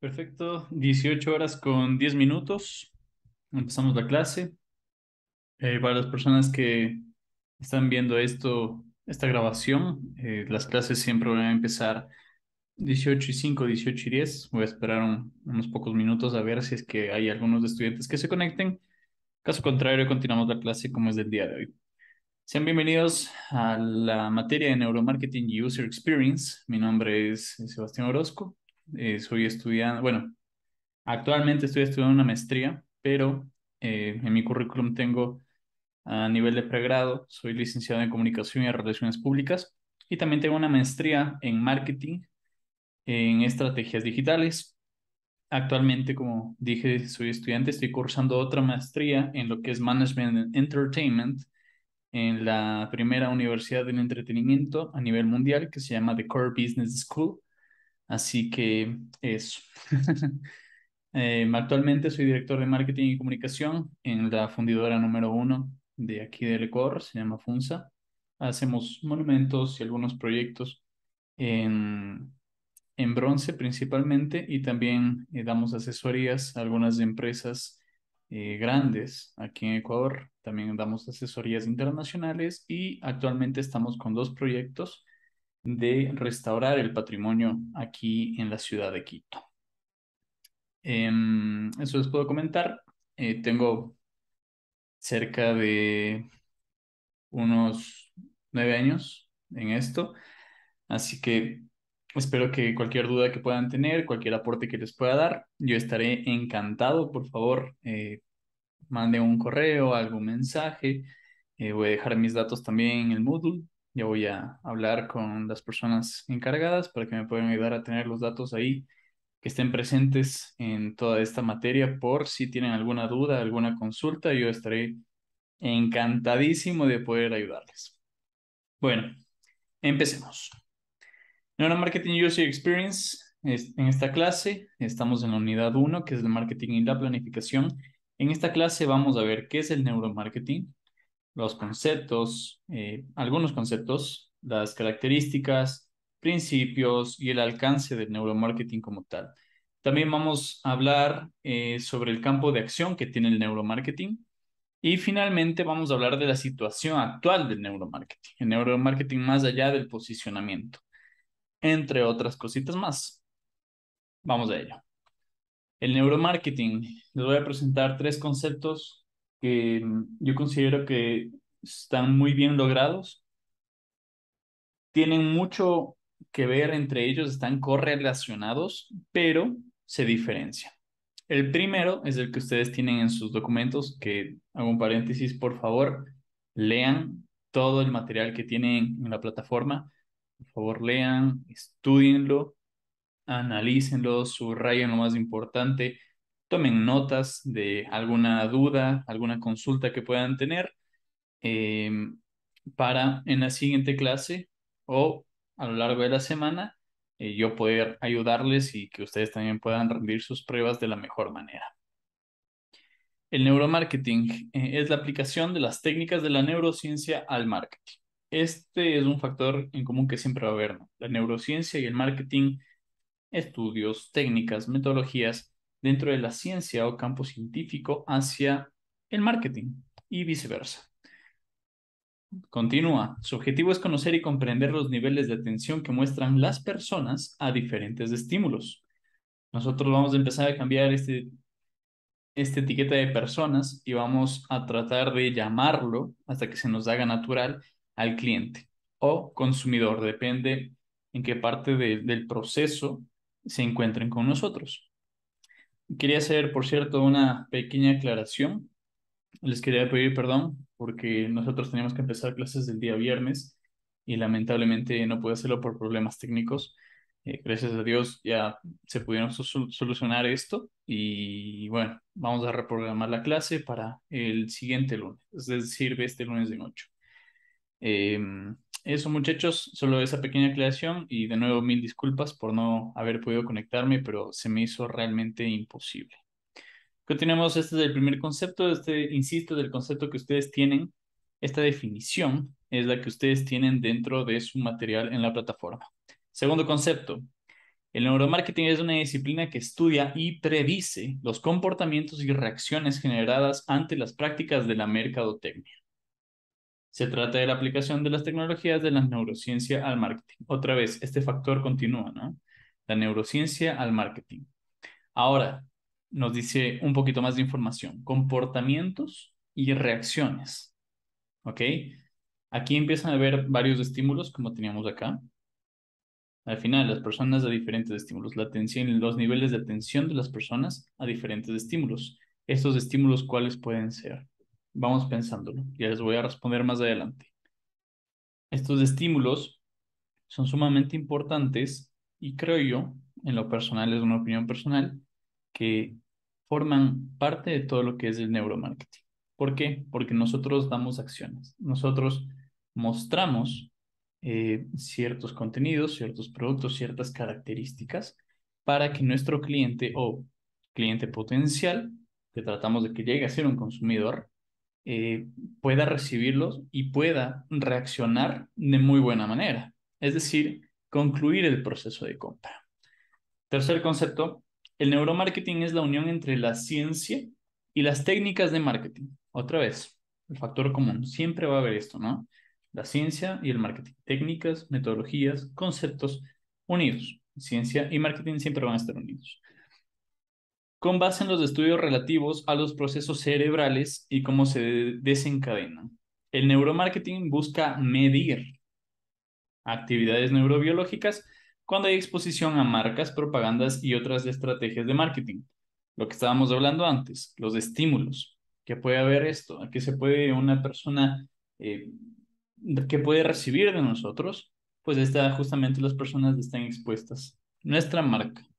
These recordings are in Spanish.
Perfecto, 18 horas con 10 minutos. Empezamos la clase. Eh, para las personas que están viendo esto, esta grabación, eh, las clases siempre van a empezar 18 y 5, 18 y 10. Voy a esperar unos pocos minutos a ver si es que hay algunos estudiantes que se conecten. Caso contrario, continuamos la clase como es del día de hoy. Sean bienvenidos a la materia de Neuromarketing y User Experience. Mi nombre es Sebastián Orozco. Eh, soy estudiante, bueno, actualmente estoy estudiando una maestría, pero eh, en mi currículum tengo a nivel de pregrado, soy licenciado en comunicación y relaciones públicas y también tengo una maestría en marketing en estrategias digitales. Actualmente, como dije, soy estudiante, estoy cursando otra maestría en lo que es Management and Entertainment en la primera universidad del entretenimiento a nivel mundial que se llama The Core Business School Así que eso. Em, actualmente soy director de marketing y comunicación en la fundidora número uno de aquí del Ecuador, se llama FUNSA. Hacemos monumentos y algunos proyectos en, bronce principalmente y también eh, damos asesorías a algunas empresas eh, grandes aquí en Ecuador. También damos asesorías internacionales y actualmente estamos con dos proyectos de restaurar el patrimonio aquí en la ciudad de Quito. Em, eso les puedo comentar. Eh, tengo cerca de unos nueve años en esto, así que espero que cualquier duda que puedan tener, cualquier aporte que les pueda dar, yo estaré encantado. Por favor, eh, mande un correo, algún mensaje. Eh, voy a dejar mis datos también en el Moodle yo voy a hablar con las personas encargadas para que me puedan ayudar a tener los datos ahí que estén presentes en toda esta materia por si tienen alguna duda, alguna consulta, yo estaré encantadísimo de poder ayudarles. Bueno, empecemos. Neuromarketing, Marketing User Experience, en esta clase estamos en la unidad 1, que es el marketing y la planificación. En esta clase vamos a ver qué es el neuromarketing, los conceptos, eh, algunos conceptos, las características, principios y el alcance del neuromarketing como tal. También vamos a hablar eh, sobre el campo de acción que tiene el neuromarketing. Y finalmente vamos a hablar de la situación actual del neuromarketing, el neuromarketing más allá del posicionamiento, entre otras cositas más. Vamos a ello. El neuromarketing, les voy a presentar tres conceptos que mm, yo considero que están muy bien logrados. Tienen mucho que ver entre ellos, están correlacionados, pero se diferencian. El primero es el que ustedes tienen en sus documentos, que hago un paréntesis, por favor, lean todo el material que tienen en la plataforma. Por favor, lean, estudienlo, analícenlo, subrayen lo más importante, tomen notas de alguna duda, alguna consulta que puedan tener em, para en la siguiente clase o a lo largo de la semana eh, yo poder ayudarles y que ustedes también puedan rendir sus pruebas de la mejor manera. El neuromarketing eh, es la aplicación de las técnicas de la neurociencia al marketing. Este es un factor en común que siempre va a haber. La neurociencia y el marketing, estudios, técnicas, metodologías, dentro de la ciencia o campo científico hacia el marketing y viceversa. Continúa. Su objetivo es conocer y comprender los niveles de atención que muestran las personas a diferentes estímulos. Nosotros vamos a empezar a cambiar este, esta etiqueta de personas y vamos a tratar de llamarlo hasta que se nos haga natural al cliente o consumidor, depende en qué parte del proceso se encuentren con nosotros. Quería hacer, por cierto, una pequeña aclaración. Les quería pedir perdón porque nosotros teníamos que empezar clases del día viernes y lamentablemente no pude hacerlo por problemas técnicos. Eh, gracias a Dios ya se pudieron solucionar esto y bueno, vamos a reprogramar la clase para el siguiente lunes, es decir, este lunes de noche. Em, eso muchachos, solo esa pequeña aclaración y de nuevo mil disculpas por no haber podido conectarme, pero se me hizo realmente imposible. Continuamos este es el primer concepto, este, insisto, del concepto que ustedes tienen, esta definición es la que ustedes tienen dentro de su material en la plataforma. Segundo concepto, el neuromarketing es una disciplina que estudia y predice los comportamientos y reacciones generadas ante las prácticas de la mercadotecnia. Se trata de la aplicación de las tecnologías de la neurociencia al marketing. Otra vez, este factor continúa, ¿no? La neurociencia al marketing. Ahora, nos dice un poquito más de información. Comportamientos y reacciones. ¿Ok? Aquí empiezan a haber varios estímulos, como teníamos acá. Al final, las personas a diferentes estímulos, la atención, los niveles de atención de las personas a diferentes estímulos. Estos estímulos, ¿cuáles pueden ser? Vamos pensándolo, ya les voy a responder más adelante. Estos estímulos son sumamente importantes y creo yo, en lo personal, es una opinión personal, que forman parte de todo lo que es el neuromarketing. ¿Por qué? Porque nosotros damos acciones, nosotros mostramos eh, ciertos contenidos, ciertos productos, ciertas características para que nuestro cliente o cliente potencial, que tratamos de que llegue a ser un consumidor, eh, pueda recibirlos y pueda reaccionar de muy buena manera. Es decir, concluir el proceso de compra. Tercer concepto, el neuromarketing es la unión entre la ciencia y las técnicas de marketing. Otra vez, el factor común, siempre va a haber esto, ¿no? La ciencia y el marketing, técnicas, metodologías, conceptos unidos. Ciencia y marketing siempre van a estar unidos con base en los estudios relativos a los procesos cerebrales y cómo se desencadenan. El neuromarketing busca medir actividades neurobiológicas cuando hay exposición a marcas, propagandas y otras estrategias de marketing. Lo que estábamos hablando antes, los estímulos. ¿Qué puede haber esto? ¿Qué se puede una persona, eh, que puede recibir de nosotros? Pues está justamente las personas están expuestas. Nuestra marca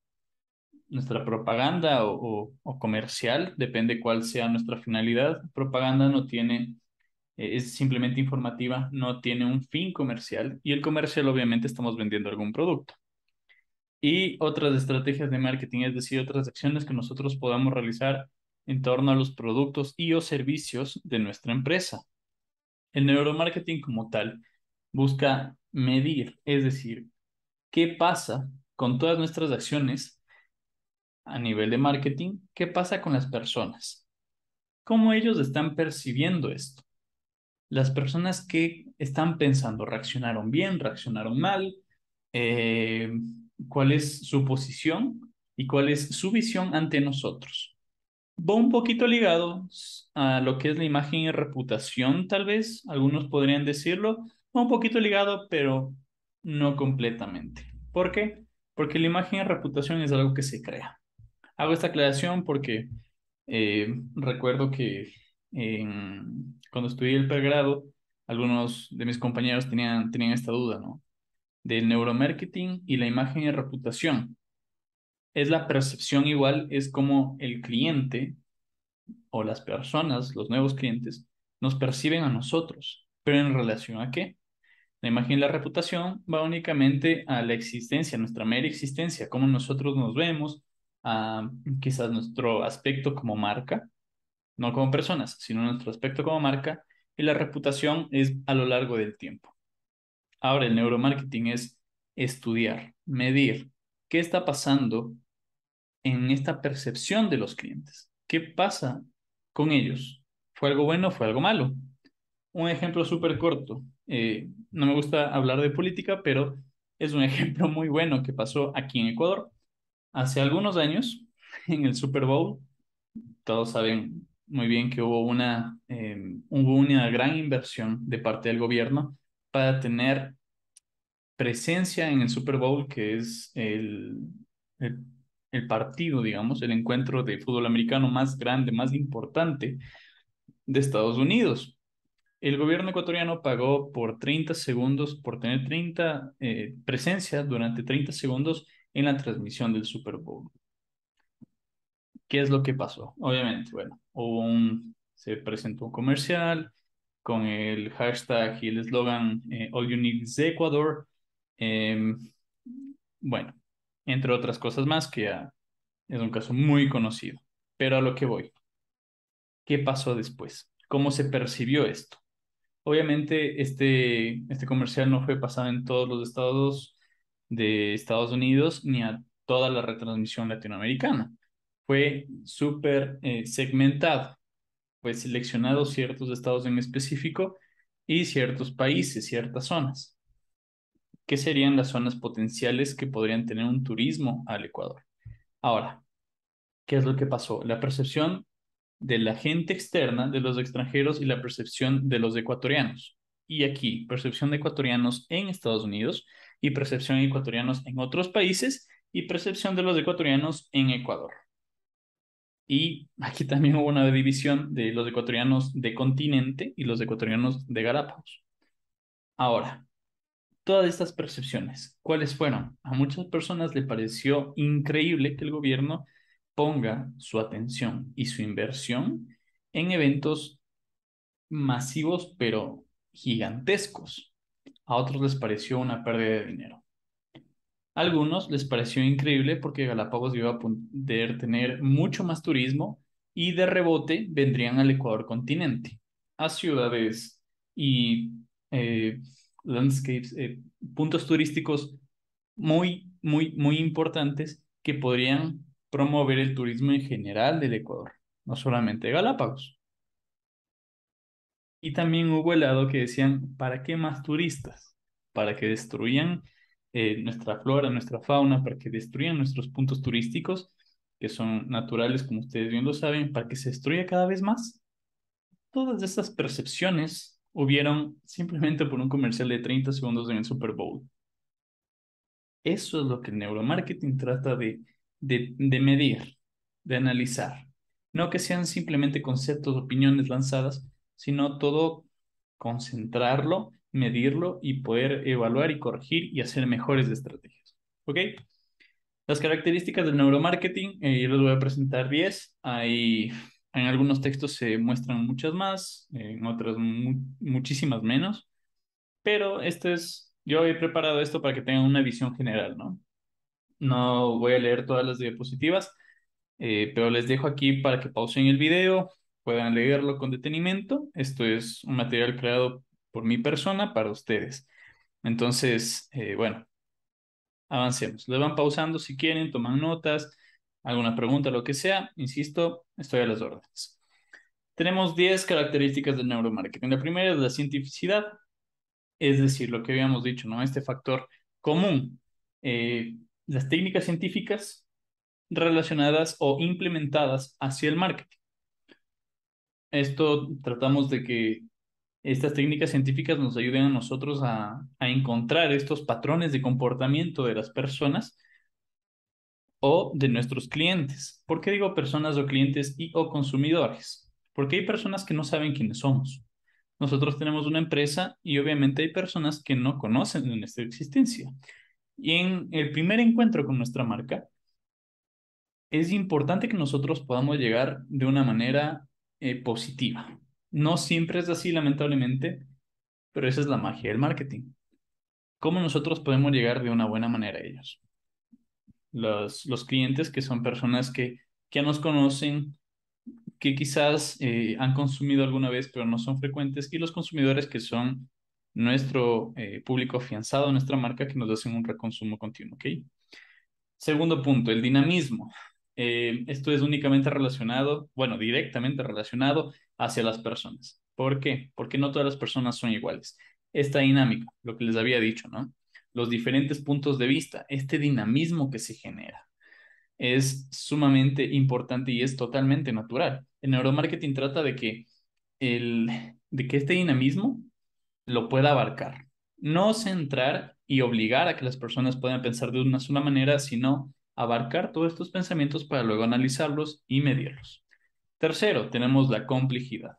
nuestra propaganda o, comercial, depende cuál sea nuestra finalidad. Propaganda no tiene, eh, es simplemente informativa, no tiene un fin comercial y el comercial obviamente estamos vendiendo algún producto. Y otras estrategias de marketing, es decir, otras acciones que nosotros podamos realizar en torno a los productos y o servicios de nuestra empresa. El neuromarketing como tal busca medir, es decir, qué pasa con todas nuestras acciones a nivel de marketing, ¿qué pasa con las personas? ¿Cómo ellos están percibiendo esto? Las personas que están pensando, ¿reaccionaron bien, reaccionaron mal? Eh, ¿Cuál es su posición y cuál es su visión ante nosotros? Va un poquito ligado a lo que es la imagen y reputación, tal vez, algunos podrían decirlo, va un poquito ligado, pero no completamente. ¿Por qué? Porque la imagen y reputación es algo que se crea. Hago esta aclaración porque eh, recuerdo que cuando estudié el pregrado, algunos de mis compañeros tenían, tenían esta duda, ¿no? Del neuromarketing y la imagen y reputación. Es la percepción igual, es como el cliente o las personas, los nuevos clientes, nos perciben a nosotros, pero en relación a qué? La imagen y la reputación va únicamente a la existencia, a nuestra mera existencia, cómo nosotros nos vemos, quizás nuestro aspecto como marca, no como personas, sino nuestro aspecto como marca, y la reputación es a lo largo del tiempo. Ahora, el neuromarketing es estudiar, medir qué está pasando en esta percepción de los clientes. ¿Qué pasa con ellos? ¿Fue algo bueno? ¿Fue algo malo? Un ejemplo súper corto. Eh, no me gusta hablar de política, pero es un ejemplo muy bueno que pasó aquí en Ecuador Hace algunos años, en el Super Bowl, todos saben muy bien que hubo una, eh, hubo una gran inversión de parte del gobierno para tener presencia en el Super Bowl, que es el, el, partido, digamos, el encuentro de fútbol americano más grande, más importante de Estados Unidos. El gobierno ecuatoriano pagó por 30 segundos, por tener 30 eh, durante 30 segundos en la transmisión del Super Bowl. ¿Qué es lo que pasó? Obviamente, bueno, se presentó un comercial con el hashtag y el eslogan eh, All You Need is Ecuador. Em, bueno, entre otras cosas más, que ya es un caso muy conocido. Pero a lo que voy, ¿qué pasó después? ¿Cómo se percibió esto? Obviamente, este, este comercial no fue pasado en todos los estados de Estados Unidos ni a toda la retransmisión latinoamericana. Fue súper eh, segmentado, fue seleccionado ciertos estados en específico y ciertos países, ciertas zonas. ¿Qué serían las zonas potenciales que podrían tener un turismo al Ecuador? Ahora, ¿qué es lo que pasó? La percepción de la gente externa, de los extranjeros y la percepción de los ecuatorianos. Y aquí, percepción de ecuatorianos en Estados Unidos y percepción de ecuatorianos en otros países y percepción de los ecuatorianos en Ecuador. Y aquí también hubo una división de los ecuatorianos de continente y los ecuatorianos de Galápagos. Ahora, todas estas percepciones, ¿cuáles fueron? A muchas personas le pareció increíble que el gobierno ponga su atención y su inversión en eventos masivos pero gigantescos a otros les pareció una pérdida de dinero. A algunos les pareció increíble porque Galápagos iba a poder tener mucho más turismo y de rebote vendrían al Ecuador continente, a ciudades y eh, landscapes, eh, puntos turísticos muy, muy, muy importantes que podrían promover el turismo en general del Ecuador, no solamente Galápagos. Y también hubo el lado que decían, ¿para qué más turistas? Para que destruyan eh, nuestra flora, nuestra fauna, para que destruyan nuestros puntos turísticos, que son naturales, como ustedes bien lo saben, para que se destruya cada vez más. Todas estas percepciones hubieron simplemente por un comercial de 30 segundos en el Super Bowl. Eso es lo que el neuromarketing trata de, de medir, de analizar. No que sean simplemente conceptos, opiniones lanzadas, sino todo concentrarlo, medirlo y poder evaluar y corregir y hacer mejores estrategias. ¿Ok? Las características del neuromarketing, eh, yo les voy a presentar 10. Hay, en algunos textos se muestran muchas más, en otros muchísimas menos, pero este es, yo he preparado esto para que tengan una visión general, ¿no? No voy a leer todas las diapositivas, eh, pero les dejo aquí para que pausen el video, puedan leerlo con detenimiento. Esto es un material creado por mi persona para ustedes. Entonces, eh, bueno, avancemos. Le van pausando si quieren, toman notas, alguna pregunta, lo que sea. Insisto, estoy a las órdenes. Tenemos 10 características del neuromarketing. La primera es la cientificidad, es decir, lo que habíamos dicho, ¿no? Este factor común. Eh, las técnicas científicas relacionadas o implementadas hacia el marketing esto tratamos de que estas técnicas científicas nos ayuden a nosotros a, encontrar estos patrones de comportamiento de las personas o de nuestros clientes. ¿Por qué digo personas o clientes y o consumidores? Porque hay personas que no saben quiénes somos. Nosotros tenemos una empresa y obviamente hay personas que no conocen nuestra existencia. Y en el primer encuentro con nuestra marca, es importante que nosotros podamos llegar de una manera eh, positiva. No siempre es así, lamentablemente, pero esa es la magia del marketing. ¿Cómo nosotros podemos llegar de una buena manera a ellos? Los, clientes que son personas que ya nos conocen, que quizás eh, han consumido alguna vez, pero no son frecuentes, y los consumidores que son nuestro eh, público afianzado, nuestra marca, que nos hacen un reconsumo continuo. Segundo punto, el dinamismo. Eh, esto es únicamente relacionado, bueno, directamente relacionado hacia las personas. ¿Por qué? Porque no todas las personas son iguales. Esta dinámica, lo que les había dicho, ¿no? Los diferentes puntos de vista, este dinamismo que se genera es sumamente importante y es totalmente natural. El neuromarketing trata de que, el, de que este dinamismo lo pueda abarcar. No centrar y obligar a que las personas puedan pensar de una sola manera, sino abarcar todos estos pensamientos para luego analizarlos y medirlos. Tercero, tenemos la complejidad.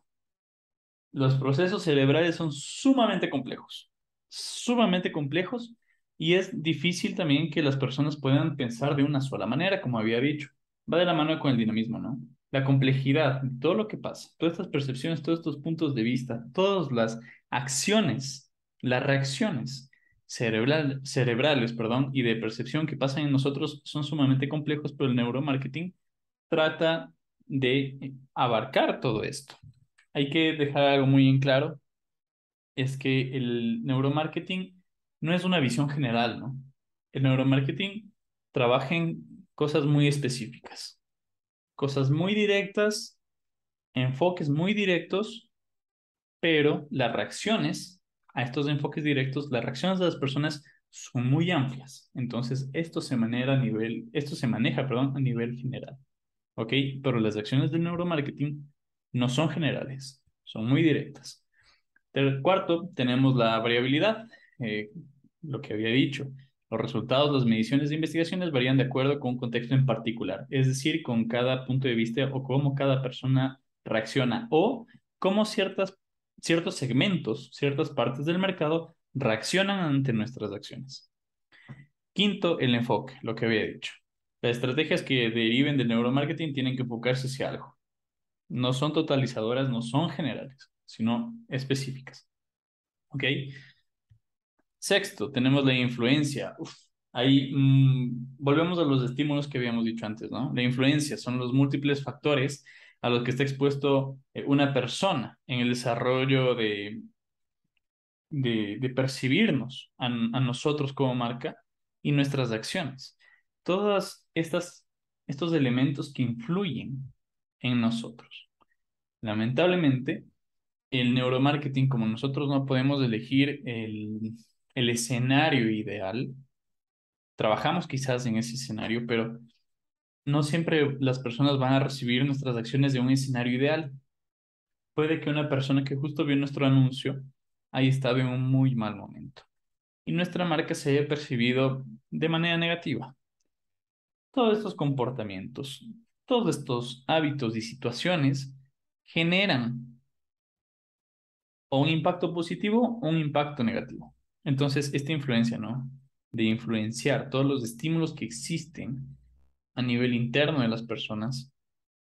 Los procesos cerebrales son sumamente complejos, sumamente complejos y es difícil también que las personas puedan pensar de una sola manera, como había dicho. Va de la mano con el dinamismo, ¿no? La complejidad, todo lo que pasa, todas estas percepciones, todos estos puntos de vista, todas las acciones, las reacciones, cerebrales perdón, y de percepción que pasan en nosotros son sumamente complejos, pero el neuromarketing trata de abarcar todo esto. Hay que dejar algo muy en claro, es que el neuromarketing no es una visión general, ¿no? El neuromarketing trabaja en cosas muy específicas, cosas muy directas, enfoques muy directos, pero las reacciones a estos enfoques directos, las reacciones de las personas son muy amplias. Entonces, esto se maneja a nivel, esto se maneja, perdón, a nivel general. ¿Ok? Pero las acciones del neuromarketing no son generales, son muy directas. Del cuarto, tenemos la variabilidad, eh, lo que había dicho. Los resultados, las mediciones de investigaciones varían de acuerdo con un contexto en particular, es decir, con cada punto de vista o cómo cada persona reacciona o cómo ciertas ciertos segmentos, ciertas partes del mercado reaccionan ante nuestras acciones. Quinto, el enfoque, lo que había dicho. Las estrategias que deriven del neuromarketing tienen que enfocarse hacia algo. No son totalizadoras, no son generales, sino específicas. ¿Ok? Sexto, tenemos la influencia. ahí mm, volvemos a los estímulos que habíamos dicho antes, ¿no? La influencia son los múltiples factores a los que está expuesto eh, una persona en el desarrollo de, de, percibirnos a, nosotros como marca y nuestras acciones. Todos estos elementos que influyen en nosotros. Lamentablemente, el neuromarketing, como nosotros no podemos elegir el escenario ideal, trabajamos quizás en ese escenario, pero no siempre las personas van a recibir nuestras acciones de un escenario ideal. Puede que una persona que justo vio nuestro anuncio haya estado en un muy mal momento y nuestra marca se haya percibido de manera negativa. Todos estos comportamientos, todos estos hábitos y situaciones generan o un impacto positivo o un impacto negativo. Entonces, esta influencia, ¿no? De influenciar todos los estímulos que existen a nivel interno de las personas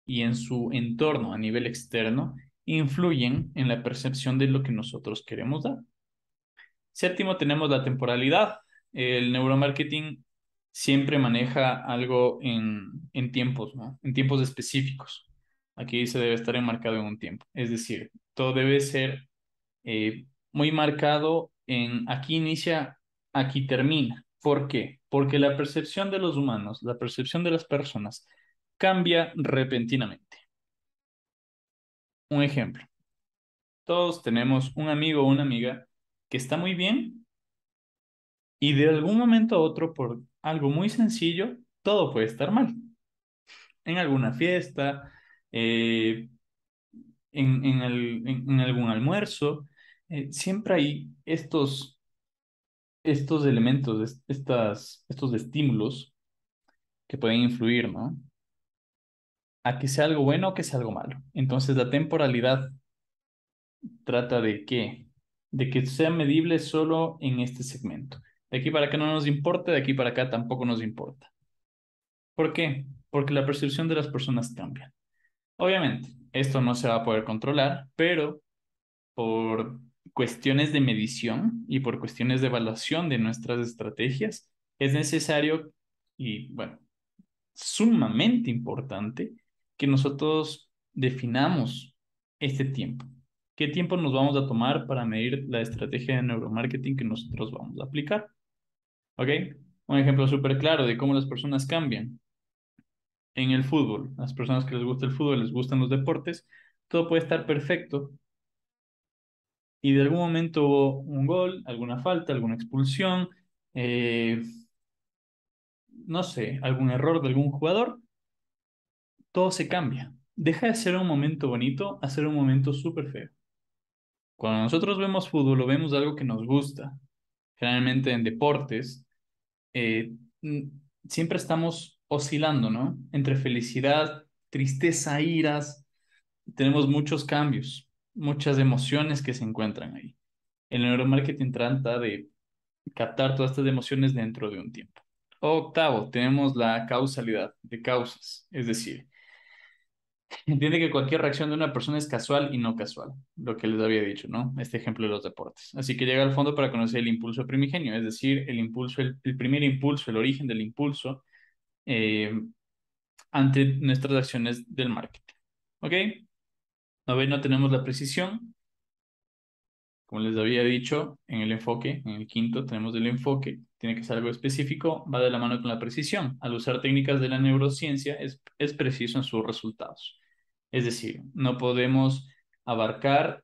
y en su entorno a nivel externo influyen en la percepción de lo que nosotros queremos dar. Séptimo, tenemos la temporalidad. El neuromarketing siempre maneja algo en, tiempos, En tiempos específicos. Aquí se debe estar enmarcado en un tiempo. Es decir, todo debe ser eh, muy marcado en aquí inicia, aquí termina. ¿Por qué? Porque la percepción de los humanos, la percepción de las personas, cambia repentinamente. Un ejemplo. Todos tenemos un amigo o una amiga que está muy bien y de algún momento a otro, por algo muy sencillo, todo puede estar mal. En alguna fiesta, eh, en, algún almuerzo, eh, siempre hay estos estos elementos, estas, estos estímulos que pueden influir, ¿no? A que sea algo bueno o que sea algo malo. Entonces la temporalidad trata de qué. de que sea medible solo en este segmento. De aquí para acá no nos importa, de aquí para acá tampoco nos importa. ¿Por qué? Porque la percepción de las personas cambia. Obviamente, esto no se va a poder controlar, pero por cuestiones de medición y por cuestiones de evaluación de nuestras estrategias, es necesario y, bueno, sumamente importante que nosotros definamos este tiempo. ¿Qué tiempo nos vamos a tomar para medir la estrategia de neuromarketing que nosotros vamos a aplicar? ¿Ok? Un ejemplo súper claro de cómo las personas cambian. En el fútbol, las personas que les gusta el fútbol, les gustan los deportes, todo puede estar perfecto y de algún momento hubo un gol, alguna falta, alguna expulsión, eh, no sé, algún error de algún jugador, todo se cambia. Deja de ser un momento bonito a ser un momento súper feo. Cuando nosotros vemos fútbol, o vemos algo que nos gusta. Generalmente en deportes, eh, siempre estamos oscilando, ¿no? Entre felicidad, tristeza, iras, tenemos muchos cambios muchas emociones que se encuentran ahí. El neuromarketing trata de captar todas estas emociones dentro de un tiempo. Octavo, tenemos la causalidad de causas, es decir, entiende que cualquier reacción de una persona es casual y no casual, lo que les había dicho, ¿no? Este ejemplo de los deportes. Así que llega al fondo para conocer el impulso primigenio, es decir, el impulso, el, primer impulso, el origen del impulso eh, ante nuestras acciones del marketing. ¿Ok? no tenemos la precisión. Como les había dicho, en el enfoque, en el quinto tenemos el enfoque. Tiene que ser algo específico, va de la mano con la precisión. Al usar técnicas de la neurociencia es, preciso en sus resultados. Es decir, no podemos abarcar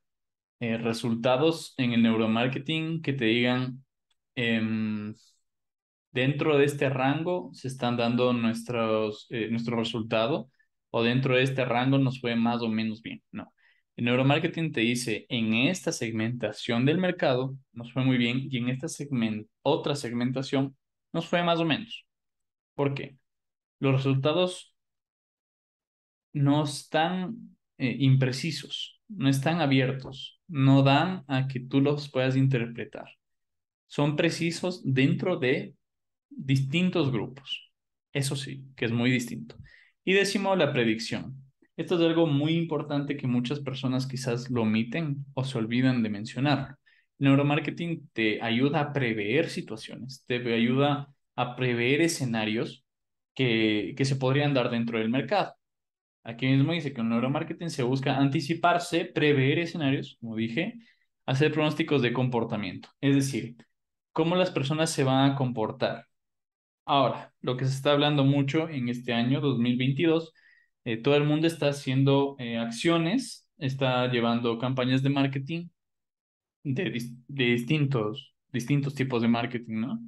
eh, resultados en el neuromarketing que te digan, em, dentro de este rango se están dando nuestros, eh, nuestro resultado o dentro de este rango nos fue más o menos bien. No, el neuromarketing te dice, en esta segmentación del mercado nos fue muy bien y en esta segment otra segmentación nos fue más o menos. ¿Por qué? Los resultados no están eh, imprecisos, no están abiertos, no dan a que tú los puedas interpretar. Son precisos dentro de distintos grupos. Eso sí, que es muy distinto. Y décimo, la predicción. Esto es algo muy importante que muchas personas quizás lo omiten o se olvidan de mencionar. El neuromarketing te ayuda a prever situaciones, te ayuda a prever escenarios que, se podrían dar dentro del mercado. Aquí mismo dice que el neuromarketing se busca anticiparse, prever escenarios, como dije, hacer pronósticos de comportamiento, es decir, cómo las personas se van a comportar. Ahora, lo que se está hablando mucho en este año 2022 eh, todo el mundo está haciendo eh, acciones, está llevando campañas de marketing de, distintos, distintos tipos de marketing, ¿no?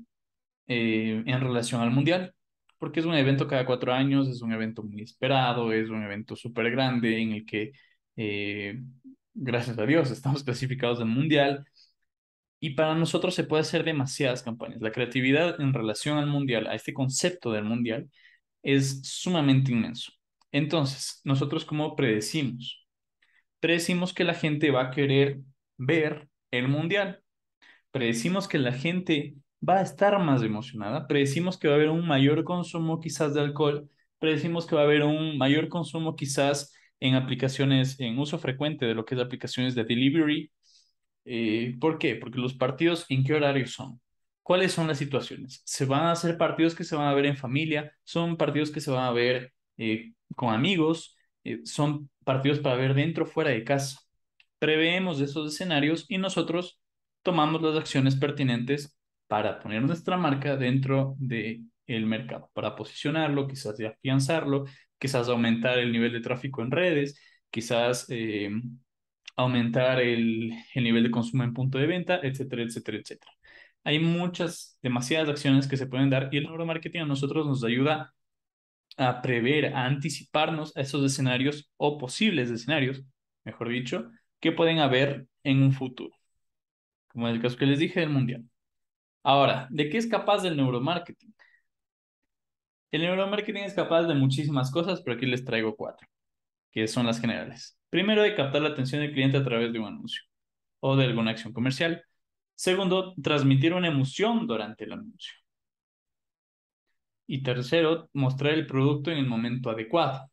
Eh, en relación al mundial, porque es un evento cada cuatro años, es un evento muy esperado, es un evento súper grande en el que, gracias a Dios, estamos clasificados al mundial. Y para nosotros se puede hacer demasiadas campañas. La creatividad en relación al mundial, a este concepto del mundial, es sumamente inmenso. Entonces, nosotros cómo predecimos? Predecimos que la gente va a querer ver el mundial. Predecimos que la gente va a estar más emocionada. Predecimos que va a haber un mayor consumo quizás de alcohol. Predecimos que va a haber un mayor consumo quizás en aplicaciones, en uso frecuente de lo que es aplicaciones de delivery. Eh, ¿Por qué? Porque los partidos, ¿en qué horario son? ¿Cuáles son las situaciones? ¿Se van a hacer partidos que se van a ver en familia? ¿Son partidos que se van a ver eh, con amigos, eh, son partidos para ver dentro o fuera de casa. Preveemos esos escenarios y nosotros tomamos las acciones pertinentes para poner nuestra marca dentro de el mercado, para posicionarlo, quizás de afianzarlo, quizás aumentar el nivel de tráfico en redes, quizás eh, aumentar el, el, nivel de consumo en punto de venta, etcétera, etcétera, etcétera. Hay muchas, demasiadas acciones que se pueden dar y el marketing a nosotros nos ayuda a prever, a anticiparnos a esos escenarios o posibles escenarios, mejor dicho, que pueden haber en un futuro, como en el caso que les dije del mundial. Ahora, ¿de qué es capaz el neuromarketing? El neuromarketing es capaz de muchísimas cosas, pero aquí les traigo cuatro, que son las generales. Primero, de captar la atención del cliente a través de un anuncio o de alguna acción comercial. Segundo, transmitir una emoción durante el anuncio. Y tercero, mostrar el producto en el momento adecuado.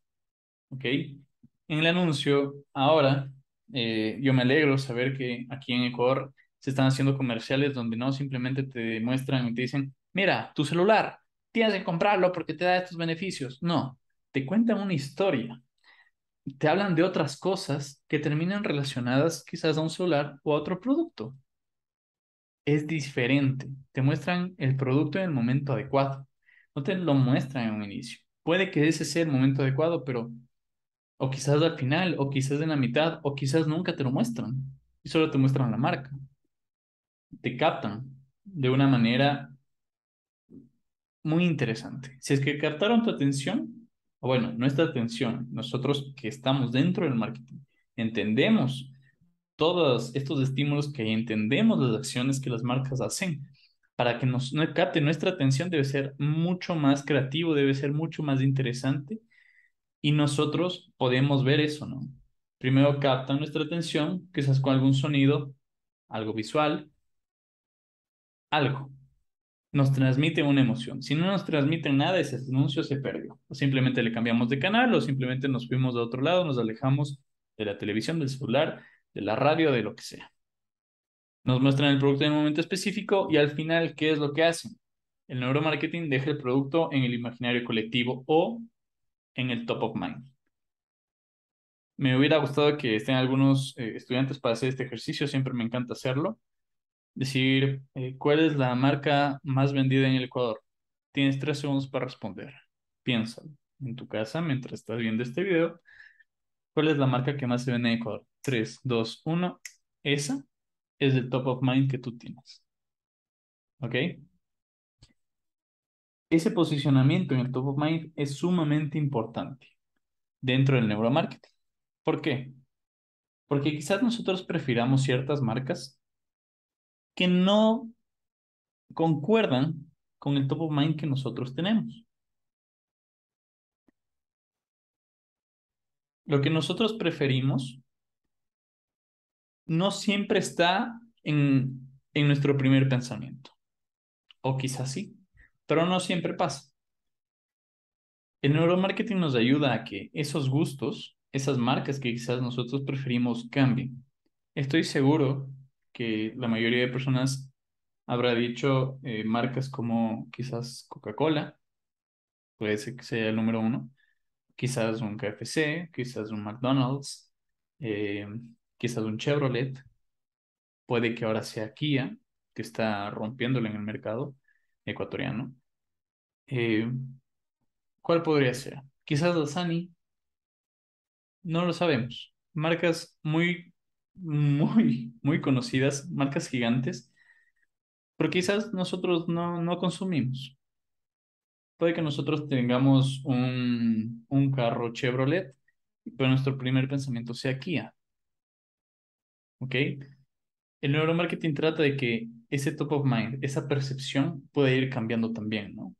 ¿Ok? En el anuncio, ahora, eh, yo me alegro saber que aquí en Ecuador se están haciendo comerciales donde no simplemente te muestran y te dicen, mira, tu celular, tienes que comprarlo porque te da estos beneficios. No, te cuentan una historia, te hablan de otras cosas que terminan relacionadas quizás a un celular o a otro producto. Es diferente, te muestran el producto en el momento adecuado no te lo muestran en un inicio. Puede que ese sea el momento adecuado, pero o quizás al final, o quizás en la mitad, o quizás nunca te lo muestran y solo te muestran la marca. Te captan de una manera muy interesante. Si es que captaron tu atención, o bueno, nuestra atención, nosotros que estamos dentro del marketing, entendemos todos estos estímulos que entendemos las acciones que las marcas hacen, para que nos capte nuestra atención debe ser mucho más creativo, debe ser mucho más interesante y nosotros podemos ver eso, ¿no? Primero capta nuestra atención, quizás con algún sonido, algo visual, algo. Nos transmite una emoción. Si no nos transmiten nada, ese anuncio se perdió. O simplemente le cambiamos de canal o simplemente nos fuimos de otro lado, nos alejamos de la televisión, del celular, de la radio, de lo que sea. Nos muestran el producto en un momento específico y al final, ¿qué es lo que hacen? El neuromarketing deja el producto en el imaginario colectivo o en el top of mind. Me hubiera gustado que estén algunos eh, estudiantes para hacer este ejercicio, siempre me encanta hacerlo. Decir, eh, ¿cuál es la marca más vendida en el Ecuador? Tienes tres segundos para responder. Piénsalo en tu casa mientras estás viendo este video. ¿Cuál es la marca que más se vende en Ecuador? 3, 2, 1. Esa es el top of mind que tú tienes. ¿Ok? Ese posicionamiento en el top of mind es sumamente importante dentro del neuromarketing. ¿Por qué? Porque quizás nosotros prefiramos ciertas marcas que no concuerdan con el top of mind que nosotros tenemos. Lo que nosotros preferimos no siempre está en, nuestro primer pensamiento. O quizás sí, pero no siempre pasa. El neuromarketing nos ayuda a que esos gustos, esas marcas que quizás nosotros preferimos cambien. Estoy seguro que la mayoría de personas habrá dicho eh, marcas como quizás Coca-Cola, puede ser que sea el número uno, quizás un KFC, quizás un McDonald's, eh, Quizás un Chevrolet, puede que ahora sea Kia, que está rompiéndolo en el mercado ecuatoriano. Eh, ¿Cuál podría ser? Quizás Sani, No lo sabemos. Marcas muy, muy, muy conocidas, marcas gigantes, pero quizás nosotros no, no consumimos. Puede que nosotros tengamos un, un carro Chevrolet, pero nuestro primer pensamiento sea Kia. ¿ok? El neuromarketing trata de que ese top of mind, esa percepción puede ir cambiando también, ¿no?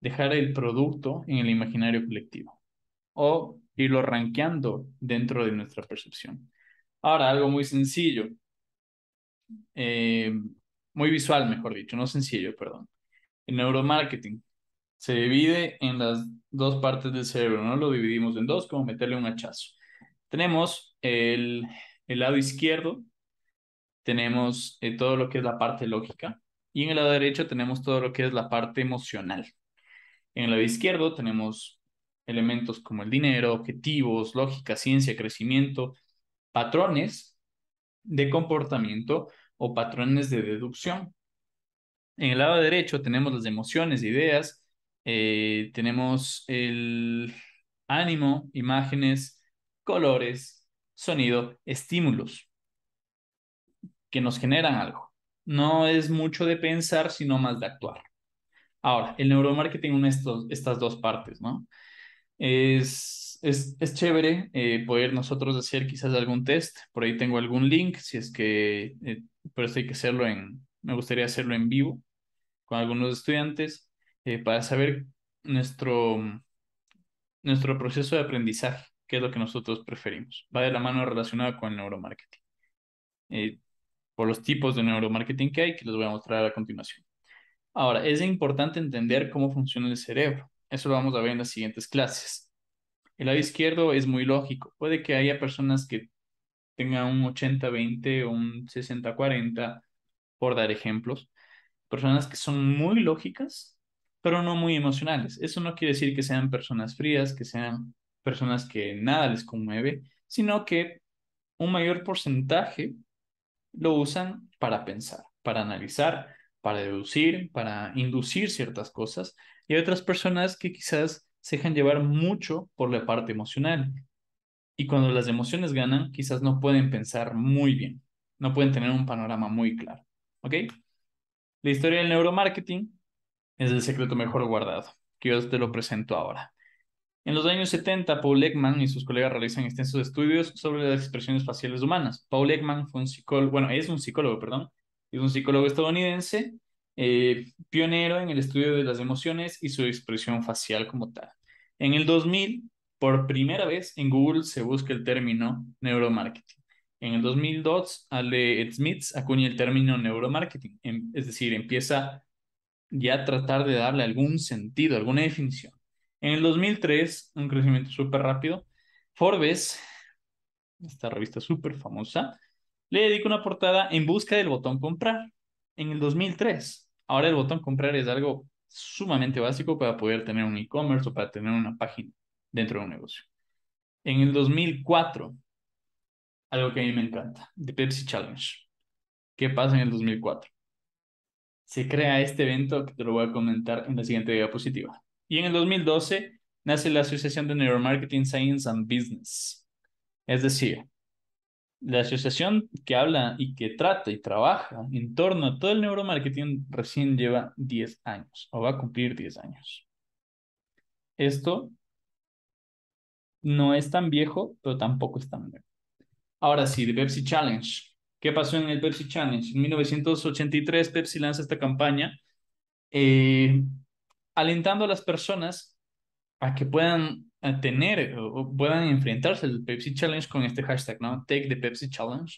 Dejar el producto en el imaginario colectivo o irlo rankeando dentro de nuestra percepción. Ahora, algo muy sencillo, em, muy visual, mejor dicho, no sencillo, perdón. El neuromarketing se divide en las dos partes del cerebro, ¿no? Lo dividimos en dos, como meterle un hachazo. Tenemos el el lado izquierdo tenemos eh, todo lo que es la parte lógica y en el lado derecho tenemos todo lo que es la parte emocional. En el lado izquierdo tenemos elementos como el dinero, objetivos, lógica, ciencia, crecimiento, patrones de comportamiento o patrones de deducción. En el lado derecho tenemos las emociones, e ideas, eh, tenemos el ánimo, imágenes, colores, sonido, estímulos que nos generan algo. No es mucho de pensar, sino más de actuar. Ahora, el neuromarketing une estos, estas dos partes, ¿no? Es, chévere eh, poder nosotros hacer quizás algún test. Por ahí tengo algún link, si es que, eh, por eso hay que hacerlo en, me gustaría hacerlo en vivo con algunos estudiantes eh, para saber nuestro, nuestro proceso de aprendizaje que es lo que nosotros preferimos. Va de la mano relacionada con el neuromarketing. Eh, por los tipos de neuromarketing que hay, que les voy a mostrar a continuación. Ahora, es importante entender cómo funciona el cerebro. Eso lo vamos a ver en las siguientes clases. El lado izquierdo es muy lógico. Puede que haya personas que tengan un 80-20 o un 60-40, por dar ejemplos. Personas que son muy lógicas, pero no muy emocionales. Eso no quiere decir que sean personas frías, que sean personas que nada les conmueve, sino que un mayor porcentaje lo usan para pensar, para analizar, para deducir, para inducir ciertas cosas, y hay otras personas que quizás se dejan llevar mucho por la parte emocional. Y cuando las emociones ganan, quizás no pueden pensar muy bien, no pueden tener un panorama muy claro. ¿Ok? La historia del neuromarketing es el secreto mejor guardado, que yo te lo presento ahora. En los años 70, Paul Ekman y sus colegas realizan extensos estudios sobre las expresiones faciales humanas. Paul Ekman fue un psicólogo, bueno, es un psicólogo, perdón, es un psicólogo estadounidense, eh, pionero en el estudio de las emociones y su expresión facial como tal. En el 2000, por primera vez en Google se busca el término neuromarketing. En el 2002, Al Smith acuña el término neuromarketing, em, es decir, empieza ya a tratar de darle algún sentido, alguna definición. En el 2003, un crecimiento súper rápido, Forbes, esta revista súper famosa, le dedica una portada en busca del botón comprar en el 2003. Ahora el botón comprar es algo sumamente básico para poder tener un e-commerce o para tener una página dentro de un negocio. En el 2004, algo que a mí me encanta, The Pepsi Challenge. ¿Qué pasa en el 2004? Se crea este evento que te lo voy a comentar en la siguiente diapositiva. Y en el 2012 nace la Asociación de Neuromarketing Science and Business. Es decir, la asociación que habla y que trata y trabaja en torno a todo el neuromarketing recién lleva 10 años o va a cumplir 10 años. Esto no es tan viejo, pero tampoco es tan nuevo. Ahora sí, de Pepsi Challenge. ¿Qué pasó en el Pepsi Challenge? En 1983 Pepsi lanza esta campaña eh, alentando a las personas a que puedan tener o puedan enfrentarse al Pepsi Challenge con este hashtag, ¿no? Take the Pepsi Challenge,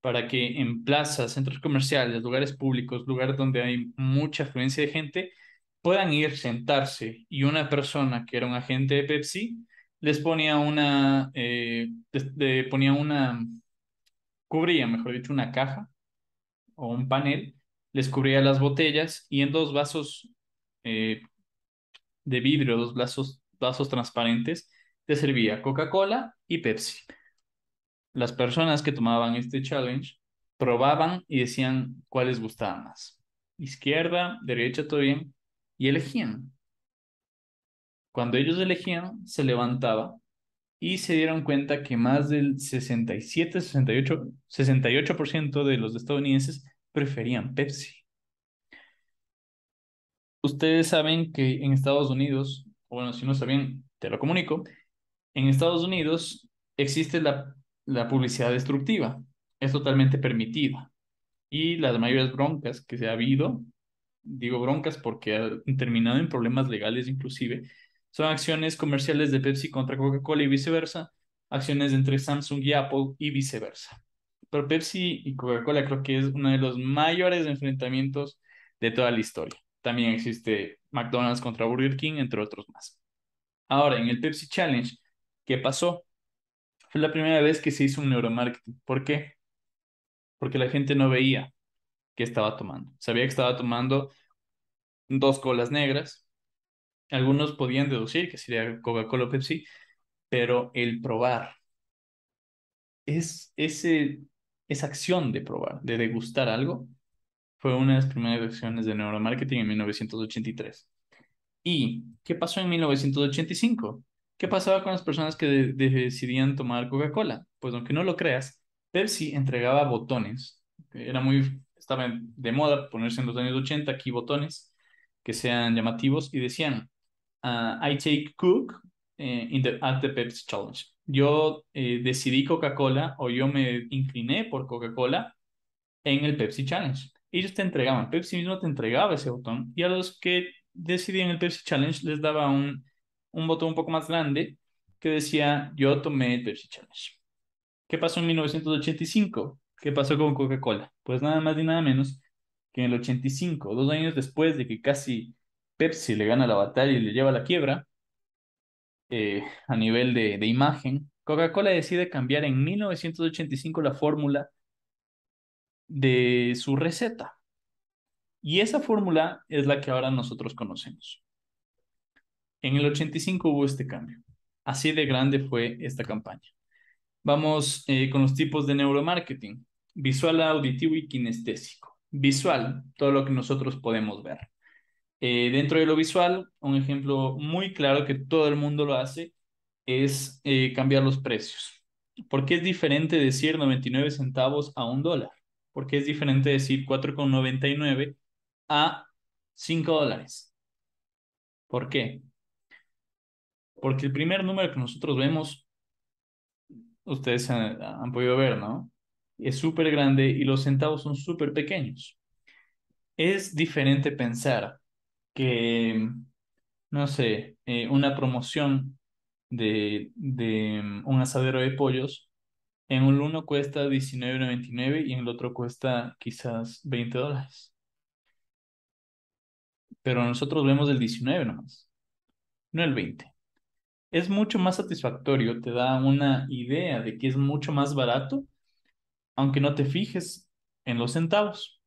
para que en plazas, centros comerciales, lugares públicos, lugares donde hay mucha afluencia de gente, puedan ir, sentarse y una persona que era un agente de Pepsi les ponía una, eh, les, ponía una, cubría, mejor dicho, una caja o un panel, les cubría las botellas y en dos vasos eh, de vidrio, dos vasos, vasos transparentes, te servía Coca-Cola y Pepsi. Las personas que tomaban este challenge probaban y decían cuál les gustaba más. Izquierda, derecha, todo bien. Y elegían. Cuando ellos elegían, se levantaba y se dieron cuenta que más del 67, 68, 68% de los estadounidenses preferían Pepsi. Ustedes saben que en Estados Unidos, o bueno, si no saben, te lo comunico, en Estados Unidos existe la, la publicidad destructiva, es totalmente permitida. Y las mayores broncas que se ha habido, digo broncas porque han terminado en problemas legales inclusive, son acciones comerciales de Pepsi contra Coca-Cola y viceversa, acciones entre Samsung y Apple y viceversa. Pero Pepsi y Coca-Cola creo que es uno de los mayores enfrentamientos de toda la historia. También existe McDonald's contra Burger King, entre otros más. Ahora, en el Pepsi Challenge, ¿qué pasó? Fue la primera vez que se hizo un neuromarketing. ¿Por qué? Porque la gente no veía qué estaba tomando. Sabía que estaba tomando dos colas negras. Algunos podían deducir que sería Coca-Cola o Pepsi, pero el probar es ese, esa acción de probar, de degustar algo, fue una de las primeras versiones de neuromarketing en 1983. ¿Y qué pasó en 1985? ¿Qué pasaba con las personas que decidían tomar Coca-Cola? Pues aunque no lo creas, Pepsi entregaba botones. Era muy, estaba de moda ponerse en los años 80 aquí botones que sean llamativos y decían, ah, I take Coke eh, in the, at the Pepsi Challenge. Yo eh, decidí Coca-Cola o yo me incliné por Coca-Cola en el Pepsi Challenge ellos te entregaban, Pepsi mismo te entregaba ese botón y a los que decidían el Pepsi Challenge les daba un, botón un poco más grande que decía yo tomé el Pepsi Challenge. ¿Qué pasó en 1985? ¿Qué pasó con Coca-Cola? Pues nada más ni nada menos que en el 85, dos años después de que casi Pepsi le gana la batalla y le lleva a la quiebra, eh, a nivel de imagen, Coca-Cola decide cambiar en 1985 la fórmula de su receta. Y esa fórmula es la que ahora nosotros conocemos. En el 85 hubo este cambio. Así de grande fue esta campaña. Vamos eh, con los tipos de neuromarketing. Visual, auditivo y kinestésico. Visual, todo lo que nosotros podemos ver. Eh, dentro de lo visual, un ejemplo muy claro que todo el mundo lo hace es eh, cambiar los precios. Porque es diferente decir 99 centavos a un dólar porque es diferente decir 4,99 a 5 dólares. ¿Por qué? Porque el primer número que nosotros vemos, ustedes han, podido ver, ¿no? Es súper grande y los centavos son súper pequeños. Es diferente pensar que, no sé, eh, una promoción de mm, un asadero de pollos en el uno cuesta 19.99 y en el otro cuesta quizás 20 dólares. Pero nosotros vemos el 19 nomás, no el 20. Es mucho más satisfactorio, te da una idea de que es mucho más barato, aunque no te fijes en los centavos.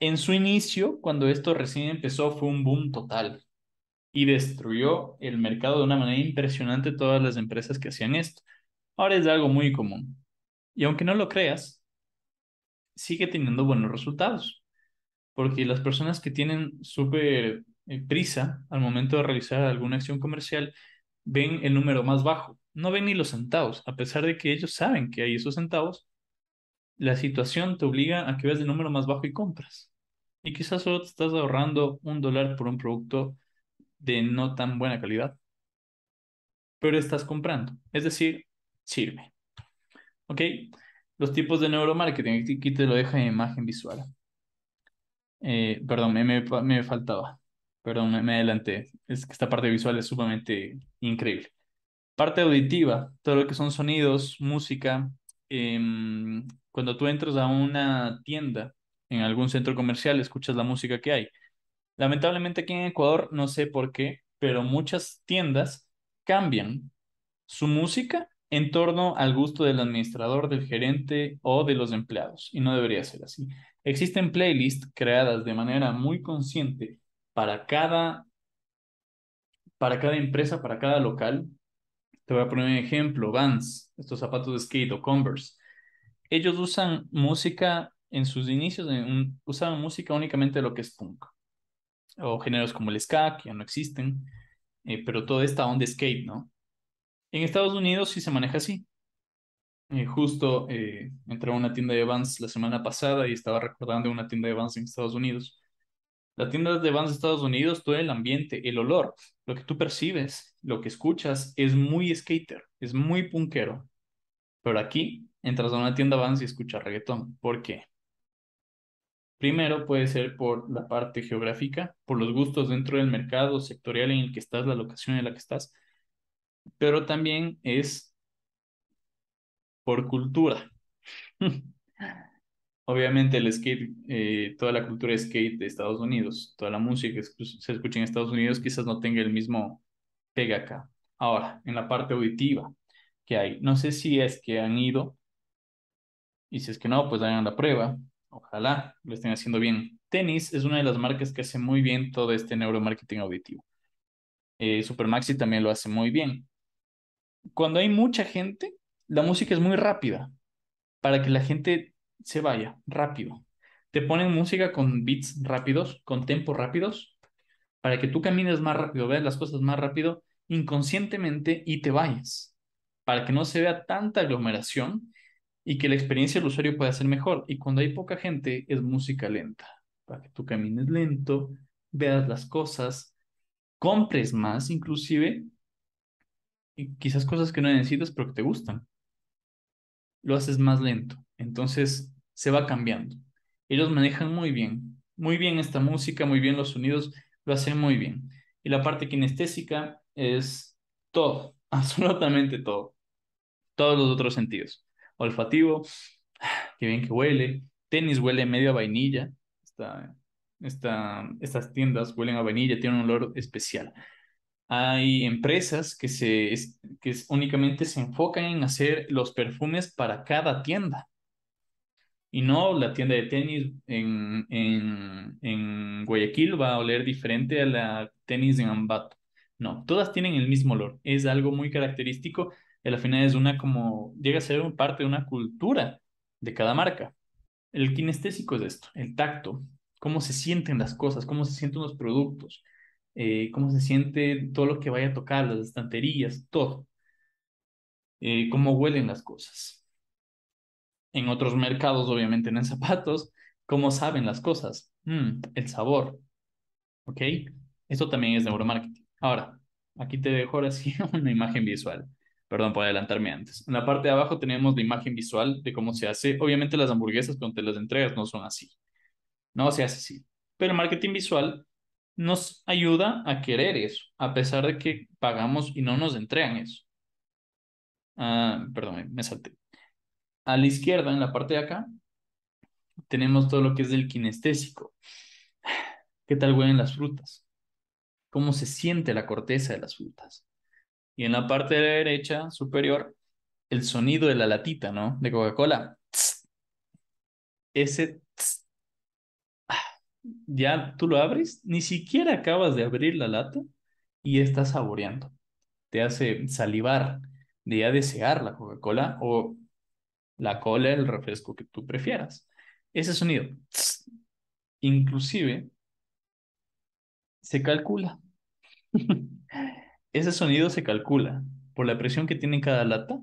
En su inicio, cuando esto recién empezó, fue un boom total y destruyó el mercado de una manera impresionante todas las empresas que hacían esto. Ahora es algo muy común. Y aunque no lo creas, sigue teniendo buenos resultados, porque las personas que tienen súper eh, prisa al momento de realizar alguna acción comercial ven el número más bajo, no ven ni los centavos, a pesar de que ellos saben que hay esos centavos, la situación te obliga a que veas el número más bajo y compras. Y quizás solo te estás ahorrando un dólar por un producto de no tan buena calidad, pero estás comprando, es decir, sirve. ¿Ok? Los tipos de neuromarketing. Aquí te lo deja en imagen visual. Eh, perdón, me, me, faltaba. Perdón, me, adelanté. Es que esta parte visual es sumamente increíble. Parte auditiva, todo lo que son sonidos, música. Em, cuando tú entras a una tienda, en algún centro comercial, escuchas la música que hay. Lamentablemente aquí en Ecuador, no sé por qué, pero muchas tiendas cambian su música en torno al gusto del administrador, del gerente o de los empleados, y no debería ser así. Existen playlists creadas de manera muy consciente para cada, para cada empresa, para cada local. Te voy a poner un ejemplo, Vans, estos zapatos de skate o Converse. Ellos usan música en sus inicios, usaban música únicamente de lo que es punk, o géneros como el ska, que ya no existen, eh, pero toda esta onda skate, ¿no? En Estados Unidos sí se maneja así. Eh, justo eh, entré a una tienda de Vans la semana pasada y estaba recordando una tienda de Vans en Estados Unidos. La tienda de Vans de Estados Unidos, todo el ambiente, el olor, lo que tú percibes, lo que escuchas, es muy skater, es muy punkero. Pero aquí entras a una tienda Vans y escuchas reggaetón. ¿Por qué? Primero puede ser por la parte geográfica, por los gustos dentro del mercado sectorial en el que estás, la locación en la que estás, pero también es por cultura. Obviamente el skate, eh, toda la cultura de skate de Estados Unidos, toda la música que se escucha en Estados Unidos quizás no tenga el mismo pega acá. Ahora, en la parte auditiva que hay, no sé si es que han ido y si es que no, pues hagan la prueba. Ojalá lo estén haciendo bien. Tenis es una de las marcas que hace muy bien todo este neuromarketing auditivo. Eh, Supermaxi también lo hace muy bien cuando hay mucha gente, la música es muy rápida para que la gente se vaya rápido. Te ponen música con beats rápidos, con tempos rápidos, para que tú camines más rápido, veas las cosas más rápido inconscientemente y te vayas, para que no se vea tanta aglomeración y que la experiencia del usuario pueda ser mejor. Y cuando hay poca gente, es música lenta, para que tú camines lento, veas las cosas, compres más inclusive quizás cosas que no necesitas, pero que te gustan. Lo haces más lento. Entonces se va cambiando. Ellos manejan muy bien, muy bien esta música, muy bien los sonidos, lo hacen muy bien. Y la parte kinestésica es todo, absolutamente todo. Todos los otros sentidos. Olfativo, qué bien que huele. Tenis huele medio a vainilla. Está, estas tiendas huelen a vainilla, tienen un olor especial. Hay empresas que, se, que únicamente se enfocan en hacer los perfumes para cada tienda. Y no la tienda de tenis en, Guayaquil va a oler diferente a la tenis en Ambato. No, todas tienen el mismo olor. Es algo muy característico. Y al final es una como, llega a ser parte de una cultura de cada marca. El kinestésico es esto, el tacto, cómo se sienten las cosas, cómo se sienten los productos. Eh, cómo se siente todo lo que vaya a tocar, las estanterías, todo, eh, cómo huelen las cosas. En otros mercados, obviamente en zapatos, cómo saben las cosas, mm, el sabor, ¿ok? Esto también es neuromarketing. Ahora, aquí te dejo ahora sí una imagen visual. Perdón por adelantarme antes. En la parte de abajo tenemos la imagen visual de cómo se hace. Obviamente las hamburguesas cuando te las entregas no son así. No se hace así. Pero marketing visual nos ayuda a querer eso, a pesar de que pagamos y no nos entregan eso. Ah, perdón, me salté. A la izquierda, en la parte de acá, tenemos todo lo que es del kinestésico. ¿Qué tal huelen las frutas? ¿Cómo se siente la corteza de las frutas? Y en la parte de la derecha superior, el sonido de la latita, ¿no? De Coca-Cola. Ese ya tú lo abres, ni siquiera acabas de abrir la lata y estás saboreando. Te hace salivar de ya desear la Coca-Cola o la cola, el refresco que tú prefieras. Ese sonido, inclusive, se calcula. Ese sonido se calcula por la presión que tiene cada lata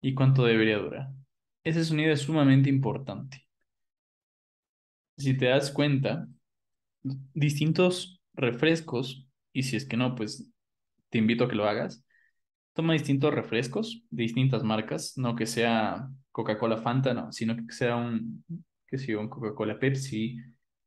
y cuánto debería durar. Ese sonido es sumamente importante si te das cuenta, distintos refrescos, y si es que no, pues te invito a que lo hagas, toma distintos refrescos de distintas marcas, no que sea Coca-Cola Fanta, no, sino que sea un, que sea un Coca-Cola Pepsi,